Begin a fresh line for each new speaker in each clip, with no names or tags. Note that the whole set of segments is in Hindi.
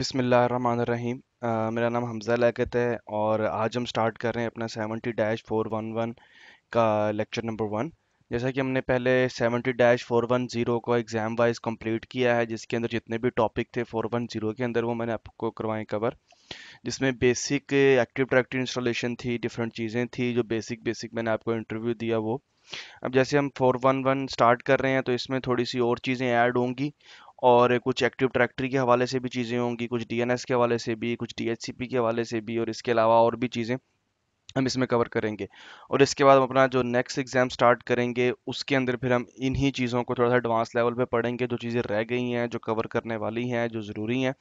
रही मेरा नाम हमज़ा लैकत है और आज हम स्टार्ट कर रहे हैं अपना seventy dash four one one का लेक्चर नंबर वन जैसा कि हमने पहले seventy dash four one zero को एग्ज़ाम वाइज कंप्लीट किया है जिसके अंदर जितने भी टॉपिक थे फोर वन ज़ीरो के अंदर वो मैंने आपको करवाएं कवर जिसमें बेसिक एक्टिव डायरेक्टरी इंस्टॉलेशन थी डिफरेंट चीज़ें थी जो बेसिक बेसिक मैंने आपको इंटरव्यू दिया वो अब जैसे हम फोर वन वन स्टार्ट कर रहे हैं तो इसमें थोड़ी सी और चीज़ें ऐड होंगी और कुछ एक्टिव डायरेक्टरी के हवाले से भी चीज़ें होंगी कुछ डी के हवाले से भी कुछ डी के हवाले से भी और इसके अलावा और भी चीज़ें हम इसमें कवर करेंगे और इसके बाद हम अपना जो नेक्स्ट एग्ज़ाम स्टार्ट करेंगे उसके अंदर फिर हम इन्हीं चीज़ों को थोड़ा सा एडवांस लेवल पे पढ़ेंगे जो चीज़ें रह गई हैं जो कवर करने वाली हैं जो ज़रूरी हैं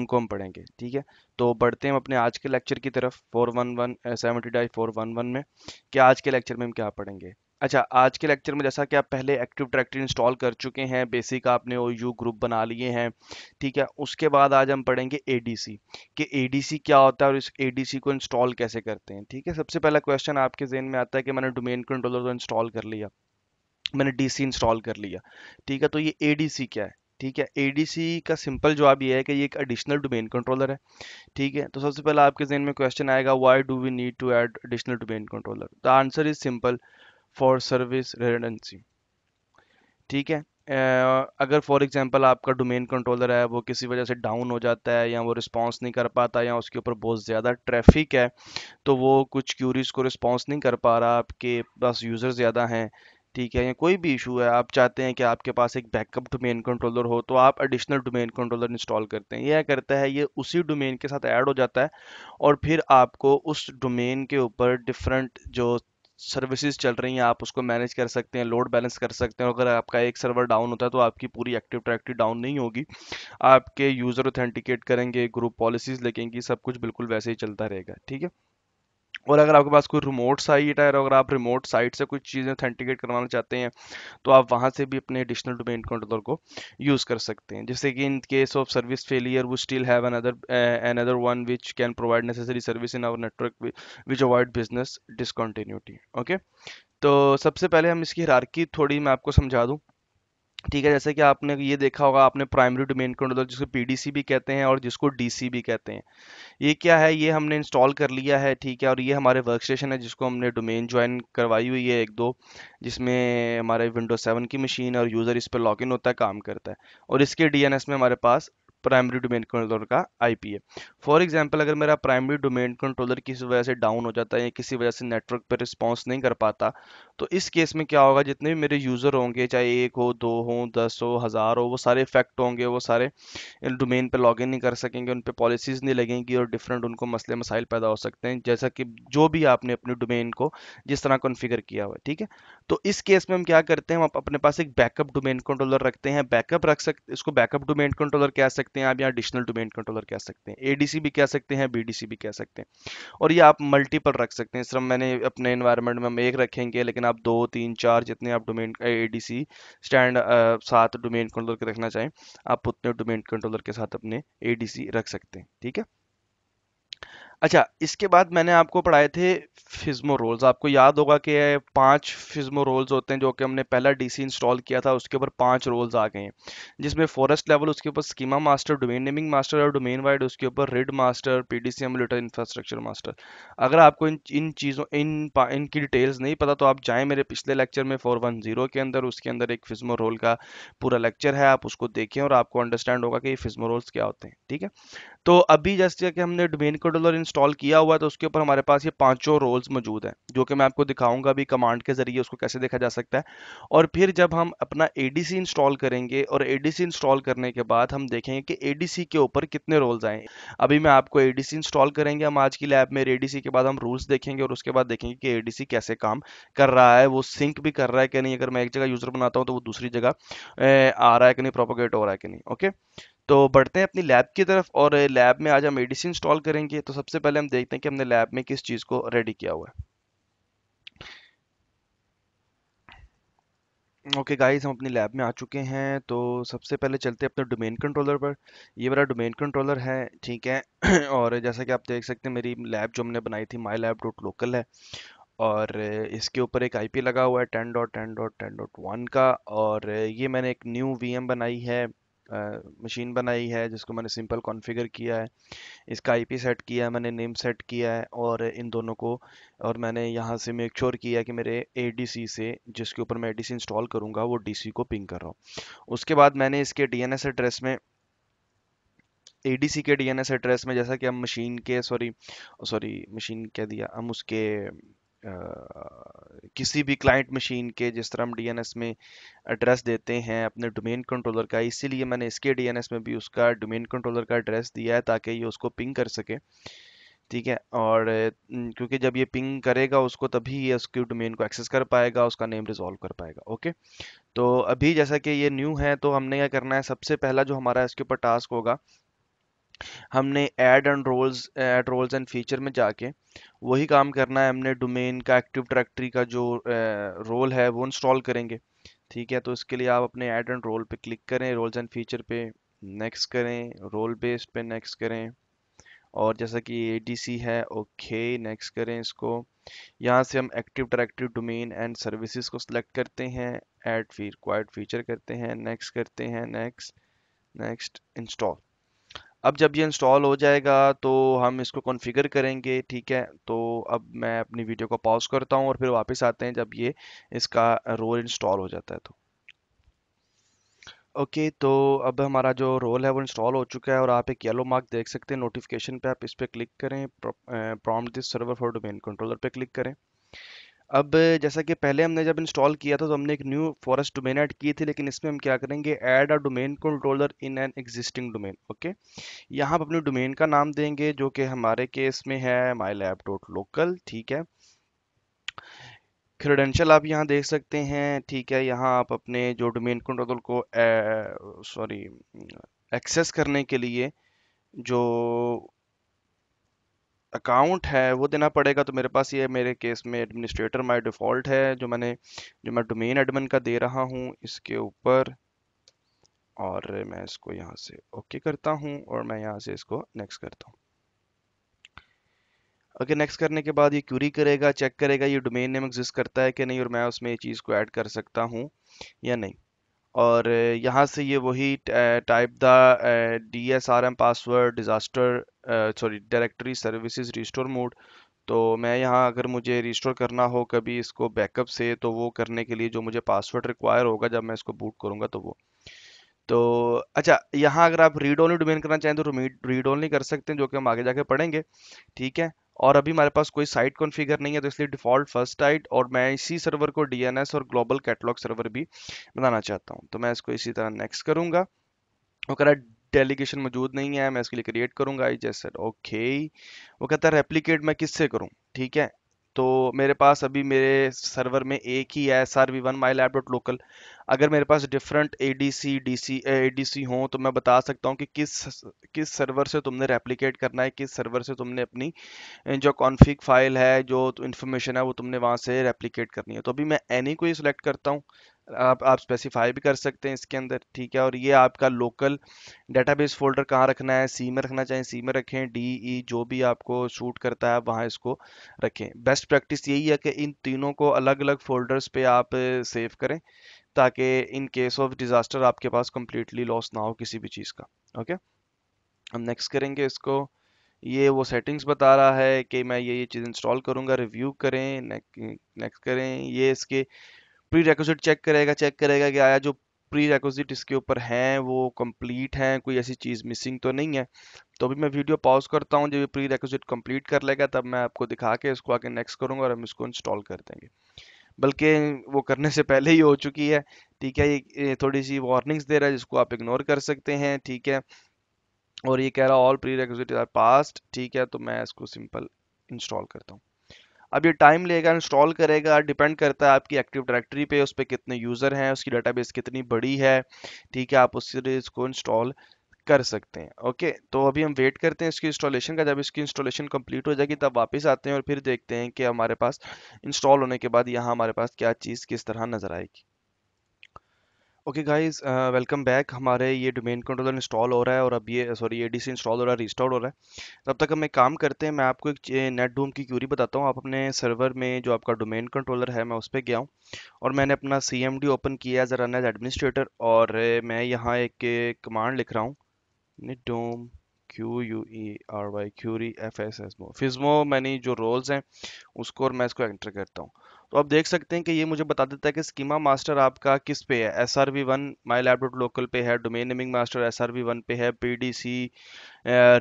उनको हम पढ़ेंगे ठीक है तो बढ़ते हैं हम अपने आज के लेक्चर की तरफ फोर वन वन सेवेंटी डाई फोर वन वन में कि आज के लेक्चर में हम क्या पढ़ेंगे अच्छा आज के लेक्चर में जैसा कि आप पहले एक्टिव डायरेक्टरी इंस्टॉल कर चुके हैं बेसिक आपने ओ यू ग्रुप बना लिए हैं ठीक है उसके बाद आज हम पढ़ेंगे ए कि ए क्या होता है और इस ए को इंस्टॉल कैसे करते हैं ठीक है सबसे पहला क्वेश्चन आपके जेन में आता है कि मैंने डोमेन कंट्रोलर तो इंस्टॉल कर लिया मैंने डी इंस्टॉल कर लिया ठीक है तो ये ए क्या है ठीक है ए का सिंपल जवाब ये है कि ये एक एडिशनल डोमेन कंट्रोलर है ठीक है तो सबसे पहले आपके जेन में क्वेश्चन आएगा why do we need to add additional domain controller the answer is simple for service redundancy ठीक है uh, अगर फॉर एग्जांपल आपका डोमेन कंट्रोलर है वो किसी वजह से डाउन हो जाता है या वो रिस्पांस नहीं कर पाता या उसके ऊपर बहुत ज़्यादा ट्रैफिक है तो वो कुछ क्यूरीज को रिस्पांस नहीं कर पा रहा आपके पास यूज़र ज़्यादा हैं ठीक है या कोई भी इशू है आप चाहते हैं कि आपके पास एक बैकअप डोमेन कंट्रोलर हो तो आप एडिशनल डोमेन कंट्रोलर इंस्टॉल करते हैं यह करता है ये उसी डोमेन के साथ ऐड हो जाता है और फिर आपको उस डोमेन के ऊपर डिफरेंट जो सर्विसेज चल रही हैं आप उसको मैनेज कर सकते हैं लोड बैलेंस कर सकते हैं अगर आपका एक सर्वर डाउन होता है तो आपकी पूरी एक्टिव ट्रैक्टिव डाउन नहीं होगी आपके यूज़र ऑथेंटिकेट करेंगे ग्रुप पॉलिसीज लगेंगी सब कुछ बिल्कुल वैसे ही चलता रहेगा ठीक है और अगर आपके पास कोई रिमोट साइट है और अगर आप रिमोट साइट से कुछ चीज़ें ऑथेंटिकेट करवाना चाहते हैं तो आप वहाँ से भी अपने एडिशनल डोमेन कंट्रोलर को यूज़ कर सकते हैं जैसे कि in case of service failure वो still have another another one which can provide necessary service in our network which avoid business discontinuity okay तो सबसे पहले हम इसकी हरारकी थोड़ी मैं आपको समझा दूँ ठीक है जैसे कि आपने ये देखा होगा आपने प्राइमरी डोमेन कंट्रोलर जिसको पीडीसी भी कहते हैं और जिसको डीसी भी कहते हैं ये क्या है ये हमने इंस्टॉल कर लिया है ठीक है और ये हमारे वर्क स्टेशन है जिसको हमने डोमेन ज्वाइन करवाई हुई है एक दो जिसमें हमारे विंडो सेवन की मशीन और यूज़र इस पर इन होता है काम करता है और इसके डी में हमारे पास प्राइमरी डोमेन कंट्रोलर का आईपी है फॉर एग्जांपल अगर मेरा प्राइमरी डोमेन कंट्रोलर किसी वजह से डाउन हो जाता है या किसी वजह से नेटवर्क पर रिस्पॉन्स नहीं कर पाता तो इस केस में क्या होगा जितने भी मेरे यूज़र होंगे चाहे एक हो दो हो दस हो हज़ार हो वो सारे इफेक्ट होंगे वो सारे डोमेन पर लॉग नहीं कर सकेंगे उन पर पॉलिसीज़ नहीं लगेंगी और डिफरेंट उनको मसले मसाइल पैदा हो सकते हैं जैसा कि जो भी आपने अपने डोमेन को जिस तरह कॉन्फ़िगर किया हुआ है ठीक है तो इस केस में हम क्या करते हैं हम अपने पास एक बैकअप डोमेन कंट्रोलर रखते हैं बैकअप रख सकते इसको बैकअप डोमेन कंट्रोलर कह सकते सकते हैं आप यहाँ एडिशनल डोमेन कंट्रोलर कह सकते हैं एडीसी भी कह सकते हैं बीडीसी भी कह सकते हैं और ये आप मल्टीपल रख सकते हैं सर मैंने अपने इन्वायरमेंट में हम एक रखेंगे लेकिन आप दो तीन चार जितने आप डोमेन ए स्टैंड सात डोमेन कंट्रोलर के रखना चाहें आप उतने डोमेन कंट्रोलर के साथ अपने ए रख सकते हैं ठीक है अच्छा इसके बाद मैंने आपको पढ़ाए थे फिज्मो रोल्स आपको याद होगा कि पांच फिज्मो रोल्स होते हैं जो कि हमने पहला डीसी इंस्टॉल किया था उसके ऊपर पांच रोल्स आ गए हैं जिसमें फॉरेस्ट लेवल उसके ऊपर schema master domain naming master और डोमेन वाइड उसके ऊपर रिड मास्टर सी एमटर इंफ्रास्ट्रक्चर मास्टर अगर आपको इन इन चीज़ों इन इनकी डिटेल्स नहीं पता तो आप जाएँ मेरे पिछले लेक्चर में फोर वन जीरो के अंदर उसके अंदर एक फिज्मो रोल का पूरा लेक्चर है आप उसको देखें और आपको अंडरस्टैंड होगा कि ये फिज्मो रोल्स क्या होते हैं ठीक है तो अभी जैसे कि हमने डोमेन कंट्रोल और इंस्टॉल किया हुआ है तो उसके ऊपर हमारे पास ये पांचों रोल्स मौजूद हैं जो कि मैं आपको दिखाऊंगा भी कमांड के जरिए उसको कैसे देखा जा सकता है और फिर जब हम अपना ADC इंस्टॉल करेंगे और ADC इंस्टॉल करने के बाद हम देखेंगे कि ADC के ऊपर कितने रोल्स आए अभी मैं आपको ADC इंस्टॉल करेंगे हम आज की लैब में ADC के बाद हम रूल्स देखेंगे और उसके बाद देखेंगे कि ADC कैसे काम कर रहा है वो सिंक भी कर रहा है कि नहीं अगर मैं एक जगह यूज़र बनाता हूँ तो वो दूसरी जगह आ रहा है कि नहीं प्रोपोगेट हो रहा है कि नहीं ओके तो बढ़ते हैं अपनी लैब की तरफ और लैब में आज हम मेडिसिन इंस्टॉल करेंगे तो सबसे पहले हम देखते हैं कि हमने लैब में किस चीज़ को रेडी किया हुआ है ओके okay गाइस हम अपनी लैब में आ चुके हैं तो सबसे पहले चलते हैं अपने डोमेन कंट्रोलर पर ये मेरा डोमेन कंट्रोलर है ठीक है और जैसा कि आप देख सकते हैं मेरी लैब जो हमने बनाई थी माई लैब डॉट लोकल है और इसके ऊपर एक आईपी लगा हुआ है ten dot ten dot ten dot one का और ये मैंने एक न्यू वीएम बनाई है मशीन बनाई है जिसको मैंने सिंपल कॉन्फ़िगर किया है इसका आईपी सेट किया है मैंने नेम सेट किया है और इन दोनों को और मैंने यहाँ से मेक श्योर किया कि मेरे एडीसी से जिसके ऊपर मैं एडीसी इंस्टॉल करूँगा वो डीसी को पिंग कर रहा हूँ उसके बाद मैंने इसके डीएनएस एड्रेस में एडीसी के डीएनएस एड्रेस में जैसा कि हम मशीन के सॉरी सॉरी मशीन कह दिया हम उसके किसी भी क्लाइंट मशीन के जिस तरह हम डीएनएस में एड्रेस देते हैं अपने डोमेन कंट्रोलर का इसीलिए मैंने इसके डीएनएस में भी उसका डोमेन कंट्रोलर का एड्रेस दिया है ताकि ये उसको पिंग कर सके ठीक है और क्योंकि जब ये पिंग करेगा उसको तभी ये उसके डोमेन को एक्सेस कर पाएगा उसका नेम रिजॉल्व कर पाएगा ओके तो अभी जैसा कि ये न्यू है तो हमने क्या करना है सबसे पहला जो हमारा इसके ऊपर टास्क होगा हमने add and roles add roles and feature में जाके वही काम करना है हमने डोमेन का एक्टिव डायरेक्टरी का जो रोल है वो इंस्टॉल करेंगे ठीक है तो इसके लिए आप अपने ऐड एंड रोल पे क्लिक करें रोल्स एंड फीचर पे नेक्स्ट करें रोल बेस्ड पे नेक्स्ट करें और जैसा कि ए है ओके नेक्स्ट करें इसको यहाँ से हम active directive domain and services को सिलेक्ट करते हैं एड फी रिक्वायर्ड फीचर करते हैं नेक्स्ट करते हैं नेक्स्ट नेक्स्ट इंस्टॉल अब जब ये इंस्टॉल हो जाएगा तो हम इसको कॉन्फ़िगर करेंगे ठीक है तो अब मैं अपनी वीडियो को पॉज करता हूँ और फिर वापस आते हैं जब ये इसका रोल इंस्टॉल हो जाता है तो ओके okay, तो अब हमारा जो रोल है वो इंस्टॉल हो चुका है और आप एक येलो मार्क देख सकते हैं नोटिफिकेशन पे आप इस पर क्लिक करें prompt this server for domain controller पे क्लिक करें अब जैसा कि पहले हमने जब इंस्टॉल किया था तो हमने एक न्यू फॉरेस्ट डोमेन ऐड की थी लेकिन इसमें हम क्या करेंगे add a domain controller in an existing domain okay यहाँ पर अपने डोमेन का नाम देंगे जो कि हमारे केस में है माई लैब डॉट लोकल ठीक है क्रेडेंशियल आप यहाँ देख सकते हैं ठीक है यहाँ आप अपने जो डोमेन कंट्रोलर को सॉरी एक्सेस करने के लिए जो अकाउंट है वो देना पड़ेगा तो मेरे पास ये मेरे केस में एडमिनिस्ट्रेटर माय डिफ़ॉल्ट है जो मैंने जो मैं डोमेन एडमिन का दे रहा हूँ इसके ऊपर और मैं इसको यहाँ से ओके करता हूँ और मैं यहाँ से इसको नेक्स्ट करता हूँ ओके okay, नेक्स्ट करने के बाद ये क्यूरी करेगा चेक करेगा ये डोमेन नेम एग्जिस्ट करता है कि नहीं और मैं उसमें ये चीज़ को ऐड कर सकता हूँ या नहीं और यहाँ से ये वही type the D S R M password disaster sorry directory services restore mode तो मैं यहाँ अगर मुझे रिस्टोर करना हो कभी इसको बैकअप से तो वो करने के लिए जो मुझे पासवर्ड रिक्वायर होगा जब मैं इसको बूट करूँगा तो वो तो अच्छा यहाँ अगर आप रीड ओनली डोमेन करना चाहें तो रीड ओनली कर सकते हैं जो कि हम आगे जाके पढ़ेंगे ठीक है और अभी हमारे पास कोई साइट कॉन्फ़िगर नहीं है तो इसलिए डिफ़ॉल्ट फर्स्ट साइट और मैं इसी सर्वर को डीएनएस और ग्लोबल कैटलॉग सर्वर भी बनाना चाहता हूँ तो मैं इसको इसी तरह नेक्स्ट करूँगा और करा डेलीगेशन मौजूद नहीं है मैं इसके लिए क्रिएट करूंगा आई जैसे ओके वो कहता है रेप्लीकेट मैं किससे करूँ ठीक है तो मेरे पास अभी मेरे सर्वर में एक ही है server one my lab dot local अगर मेरे पास different A D C D C A D C हों तो मैं बता सकता हूँ कि किस किस सर्वर से तुमने रेप्लीकेट करना है किस सर्वर से तुमने अपनी जो कॉन्फ़िग फाइल है जो इन्फॉर्मेशन तो है वो तुमने वहाँ से रेप्लीकेट करनी है तो अभी मैं एनी को ही सिलेक्ट करता हूँ आप आप स्पेसिफाई भी कर सकते हैं इसके अंदर ठीक है और ये आपका लोकल डेटाबेस फोल्डर कहाँ रखना है सी में रखना चाहें सी में रखें डी ई e, जो भी आपको शूट करता है वहाँ इसको रखें बेस्ट प्रैक्टिस यही है कि इन तीनों को अलग अलग फोल्डर्स पे आप सेव करें ताकि इन केस ऑफ डिज़ास्टर आपके पास कम्प्लीटली लॉस ना हो किसी भी चीज़ का ओके हम नेक्स्ट करेंगे इसको ये वो सेटिंग्स बता रहा है कि मैं ये ये चीज़ इंस्टॉल करूँगा रिव्यू करें नेक्स्ट करें ये इसके प्री रेकोजिट चेक करेगा चेक करेगा कि आया जो प्री रेकोजिट इसके ऊपर हैं वो कंप्लीट हैं कोई ऐसी चीज़ मिसिंग तो नहीं है तो अभी मैं वीडियो पॉज करता हूँ जब ये प्री रेकोजिट कम्प्लीट कर लेगा तब मैं आपको दिखा के इसको आगे नेक्स्ट करूँगा और हम इसको इंस्टॉल कर देंगे बल्कि वो करने से पहले ही हो चुकी है ठीक है ये थोड़ी सी वार्निंग्स दे रहा है जिसको आप इग्नोर कर सकते हैं ठीक है और ये कह रहा all prerequisite are passed ठीक है तो मैं इसको सिंपल इंस्टॉल करता हूँ अब ये टाइम लेगा इंस्टॉल करेगा डिपेंड करता है आपकी एक्टिव डायरेक्टरी पे उस पर कितने यूज़र हैं उसकी डेटाबेस कितनी बड़ी है ठीक है आप उससे इसको इंस्टॉल कर सकते हैं ओके तो अभी हम वेट करते हैं इसकी इंस्टॉलेशन का जब इसकी इंस्टॉलेशन कंप्लीट हो जाएगी तब वापस आते हैं और फिर देखते हैं कि हमारे पास इंस्टॉल होने के बाद यहाँ हमारे पास क्या चीज़ किस तरह नज़र आएगी ओके गाइस वेलकम बैक हमारे ये डोमेन कंट्रोलर इंस्टॉल हो रहा है और अब ये सॉरी सी इंस्टॉल हो रहा है रिस्टॉल हो रहा है तब तक हम एक काम करते हैं मैं आपको एक नेट डोम की क्यूरी बताता हूँ आप अपने सर्वर में जो आपका डोमेन कंट्रोलर है मैं उस पर गया हूँ और मैंने अपना सी ओपन किया है रन एज एडमिनिस्ट्रेटर और मैं यहाँ एक कमांड लिख रहा हूँ netdom Q U E R Y query F S S मो फिजमो मैंने जो रोल्स हैं उसको और मैं इसको एंटर करता हूँ तो आप देख सकते हैं कि ये मुझे बता देता है कि स्कीमा मास्टर आपका किस पे है S R V one my lab dot local पे है domain naming master S R V one पे है P D C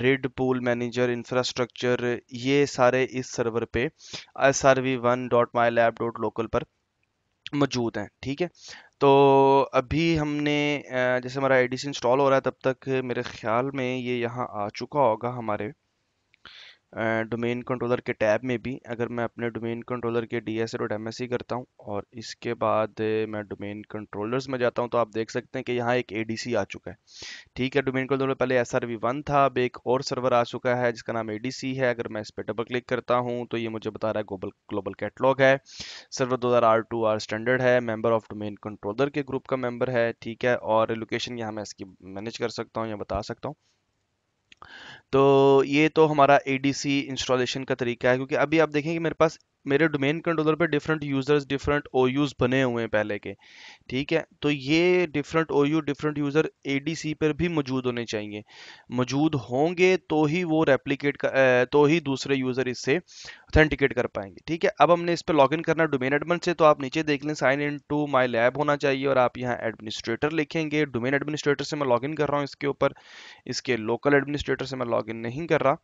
RID pool manager infrastructure ये सारे इस सर्वर पे S R V one dot my lab dot local पर मौजूद हैं ठीक है तो अभी हमने जैसे हमारा एडिसन इंस्टॉल हो रहा है तब तक मेरे ख्याल में ये यहाँ आ चुका होगा हमारे डोमेन कंट्रोलर के टैब में भी अगर मैं अपने डोमेन कंट्रोलर के D S A M S C करता हूँ और इसके बाद मैं डोमेन कंट्रोलर्स में जाता हूँ तो आप देख सकते हैं कि यहाँ एक ए डी सी आ चुका है ठीक है डोमेन कंट्रोलर पहले एस आर वी वन था अब एक और सर्वर आ चुका है जिसका नाम ए डी सी है अगर मैं इस पर डबल क्लिक करता हूँ तो ये मुझे बता रहा है ग्लोबल ग्लोबल कैटलॉग है सर्वर दो हज़ार आर टू आर स्टैंडर्ड है मेम्बर ऑफ डोमेन कंट्रोलर के ग्रुप का मेम्बर है ठीक है और लोकेशन यहाँ मैं इसकी मैनेज कर सकता हूँ या बता सकता हूँ तो ये तो हमारा ए इंस्टॉलेशन का तरीका है क्योंकि अभी आप देखेंगे मेरे पास मेरे डोमेन कंट्रोलर पे डिफरेंट यूजर्स डिफरेंट ओ बने हुए हैं पहले के ठीक है तो ये डिफरेंट ओ डिफरेंट यूजर ए पर भी मौजूद होने चाहिए मौजूद होंगे तो ही वो रेप्लीकेट तो ही दूसरे यूजर इससे ऑथेंटिकेट कर पाएंगे ठीक है अब हमने इस पर लॉग इन करना डोमेन एडमिन से तो आप नीचे देख लें sign in to my lab होना चाहिए और आप यहाँ एडमिनिस्ट्रेटर लिखेंगे डोमेन एडमिनिस्ट्रेटर से मैं लॉग इन कर रहा हूँ इसके ऊपर इसके लोकल एडमिनिस्ट्रेटर से मैं लॉग इन नहीं कर रहा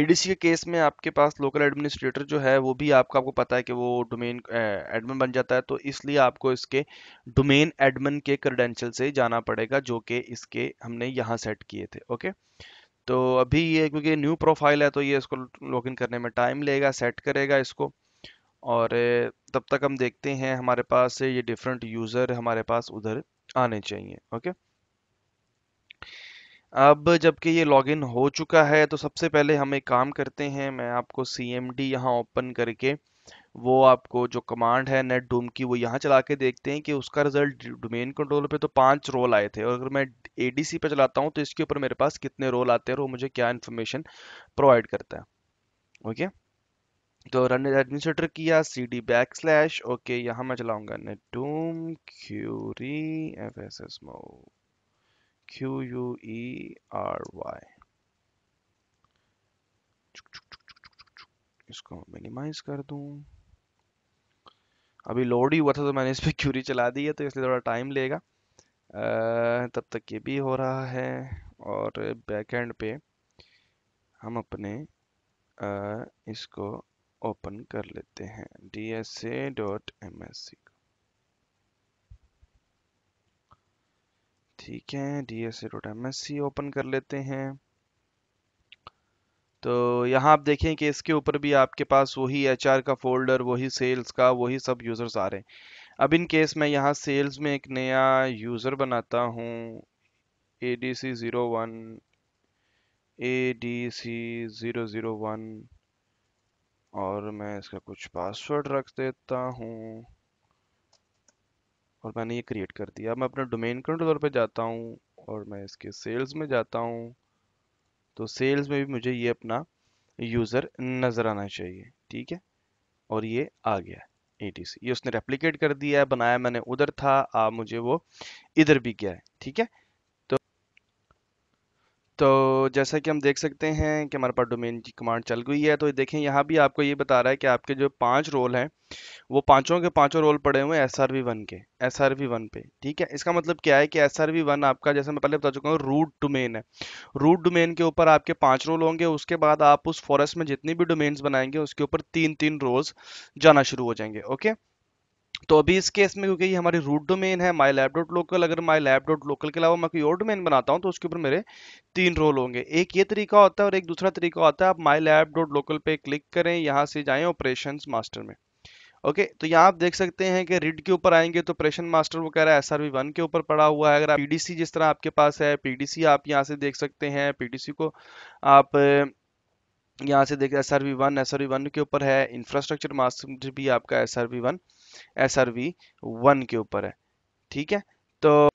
एडीसी के केस में आपके पास लोकल एडमिनिस्ट्रेटर जो है वो भी आपका आपको पता है कि वो डोमेन एडमिन बन जाता है तो इसलिए आपको इसके डोमेन एडमिन के क्रेडेंशियल से जाना पड़ेगा जो कि इसके हमने यहाँ सेट किए थे ओके तो अभी ये क्योंकि न्यू प्रोफाइल है तो ये इसको लॉगिन करने में टाइम लेगा सेट करेगा इसको और तब तक हम देखते हैं हमारे पास ये डिफरेंट यूज़र हमारे पास उधर आने चाहिए ओके अब जबकि ये लॉगिन हो चुका है तो सबसे पहले हम एक काम करते हैं मैं आपको सी एम डी यहाँ ओपन करके वो आपको जो कमांड है नेट डूम की वो यहाँ चला के देखते हैं कि उसका रिजल्ट डोमेन कंट्रोल पे तो पांच रोल आए थे और अगर मैं एडीसी पे चलाता हूँ तो इसके ऊपर मेरे पास कितने रोल आते हैं और मुझे क्या इन्फॉर्मेशन प्रोवाइड करता है ओके तो रन एडमिनिस्ट्रेटर किया C D back slash okay यहाँ मैं चलाऊंगा netdom query F S S mode Q U E R Y इसको मिनिमाइज कर दूं अभी लोड ही हुआ था तो मैंने इस पर क्यूरी चला दी है तो इसलिए थोड़ा टाइम लेगा तब तक ये भी हो रहा है और बैकएंड पे हम अपने इसको ओपन कर लेते हैं D S A dot M S C ठीक है D S A M S C open कर लेते हैं तो यहाँ आप देखें कि इसके ऊपर भी आपके पास वही एच आर का फोल्डर वही सेल्स का वही सब यूज़र्स आ रहे हैं अब इन केस मैं यहाँ सेल्स में एक नया यूज़र बनाता हूँ A D C zero one A D C zero zero one और मैं इसका कुछ पासवर्ड रख देता हूँ और मैंने ये क्रिएट कर दिया मैं अपना डोमेन कंट्रोलर पे जाता हूँ और मैं इसके सेल्स में जाता हूँ तो सेल्स में भी मुझे ये अपना यूज़र नज़र आना चाहिए ठीक है और ये आ गया एटीसी ये उसने रेप्लिकेट कर दिया है बनाया मैंने उधर था आ मुझे वो इधर भी गया है ठीक है तो जैसा कि हम देख सकते हैं कि हमारे पास डोमेन की कमांड चल गई है तो देखें यहाँ भी आपको ये बता रहा है कि आपके जो पांच रोल हैं वो पांचों के पांचों रोल पड़े हुए हैं एस आर वी वन के एस आर वी वन पे ठीक है इसका मतलब क्या है कि एस आर वी वन आपका जैसे मैं पहले बता चुका हूँ रूट डोमेन है रूट डोमेन के ऊपर आपके पांच रोल होंगे उसके बाद आप उस फॉरेस्ट में जितनी भी डोमेन्स बनाएंगे उसके ऊपर तीन तीन रोल्स जाना शुरू हो जाएंगे ओके तो अभी इस केस में क्योंकि ये हमारी रूट डोमेन है माई लैब डॉट लोकल अगर माई लैब डॉट लोकल के अलावा मैं कोई और डोमेन बनाता हूँ तो उसके ऊपर मेरे तीन रोल होंगे एक ये तरीका होता है और एक दूसरा तरीका होता है आप माई लैब डॉट लोकल पे क्लिक करें यहाँ से जाएँ ऑपरेशन मास्टर में ओके okay, तो यहाँ आप देख सकते हैं कि रिड के ऊपर आएंगे तो ऑपरेशन मास्टर वो कह रहा है एस आर वन के ऊपर पड़ा हुआ है अगर आप पीडीसी जिस तरह आपके पास है पीडीसी आप यहाँ से देख सकते हैं पीडीसी को आप यहाँ से देखिए S R V one S R V one के ऊपर है इंफ्रास्ट्रक्चर मास्टर भी आपका S R V one S R V one के ऊपर है ठीक है तो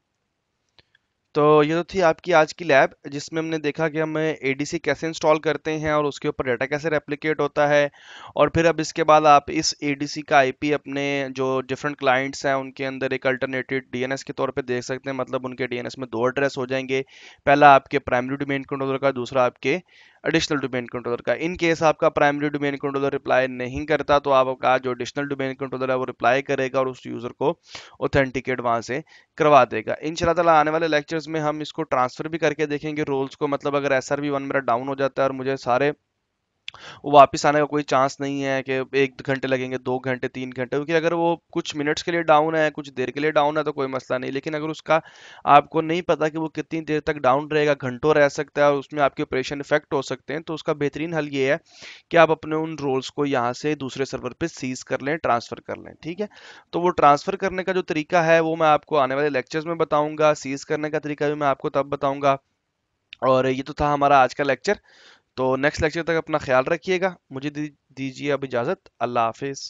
तो ये तो थी आपकी आज की लैब जिसमें हमने देखा कि हम एडीसी कैसे इंस्टॉल करते हैं और उसके ऊपर डाटा कैसे रेप्लिकेट होता है और फिर अब इसके बाद आप इस एडीसी का आईपी अपने जो डिफरेंट क्लाइंट्स हैं उनके अंदर एक अल्टरनेटेड डीएनएस के तौर पे देख सकते हैं मतलब उनके डीएनएस में दो एड्रेस हो जाएंगे पहला आपके प्राइमरी डोमेन कंट्रोलर का दूसरा आपके एडिशनल डोमेन कंट्रोलर का इन केस आपका प्राइमरी डोमेन कंट्रोलर रिप्लाई नहीं करता तो आपका जो एडिशनल डोमेन कंट्रोलर है वो रिप्लाई करेगा और उस यूज़र को ऑथेंटिकेट वहां से करवा देगा इन शाला आने वाले लेक्चर्स में हम इसको ट्रांसफर भी करके देखेंगे रोल्स को मतलब अगर एस आर वन मेरा डाउन हो जाता है और मुझे सारे वो वापस आने का कोई चांस नहीं है कि एक घंटे लगेंगे दो घंटे तीन घंटे क्योंकि अगर वो कुछ मिनट्स के लिए डाउन है कुछ देर के लिए डाउन है तो कोई मसला नहीं लेकिन अगर उसका आपको नहीं पता कि वो कितनी देर तक डाउन रहेगा घंटों रह सकता है और उसमें आपके ऑपरेशन इफेक्ट हो सकते हैं तो उसका बेहतरीन हल ये है कि आप अपने उन रोल्स को यहाँ से दूसरे सर्वर पर सीज कर लें ट्रांसफ़र कर लें ठीक है तो वो ट्रांसफ़र करने का जो तरीका है वो मैं आपको आने वाले लेक्चर्स में बताऊँगा सीज करने का तरीका भी मैं आपको तब बताऊँगा और ये तो था हमारा आज का लेक्चर तो नेक्स्ट लेक्चर तक अपना ख्याल रखिएगा मुझे दीजिए अब इजाज़त अल्लाह हाफिज़